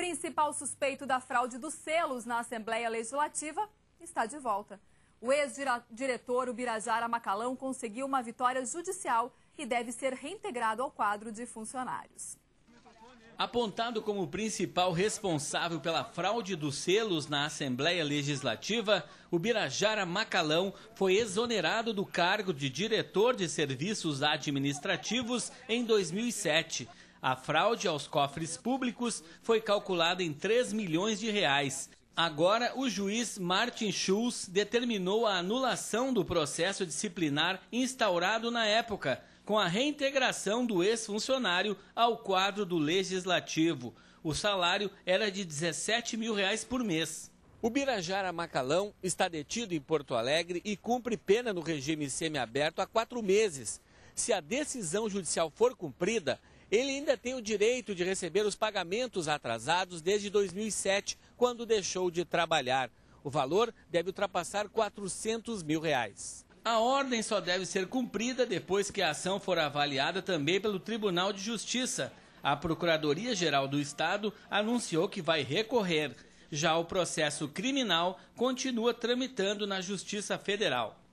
principal suspeito da fraude dos selos na Assembleia Legislativa está de volta. O ex-diretor Ubirajara Macalão conseguiu uma vitória judicial e deve ser reintegrado ao quadro de funcionários. Apontado como principal responsável pela fraude dos selos na Assembleia Legislativa, o Birajara Macalão foi exonerado do cargo de diretor de serviços administrativos em 2007. A fraude aos cofres públicos foi calculada em 3 milhões de reais. Agora, o juiz Martin Schulz determinou a anulação do processo disciplinar instaurado na época, com a reintegração do ex-funcionário ao quadro do Legislativo. O salário era de 17 mil reais por mês. O Birajara Macalão está detido em Porto Alegre e cumpre pena no regime semiaberto há quatro meses. Se a decisão judicial for cumprida, ele ainda tem o direito de receber os pagamentos atrasados desde 2007, quando deixou de trabalhar. O valor deve ultrapassar 400 mil reais. A ordem só deve ser cumprida depois que a ação for avaliada também pelo Tribunal de Justiça. A Procuradoria-Geral do Estado anunciou que vai recorrer. Já o processo criminal continua tramitando na Justiça Federal.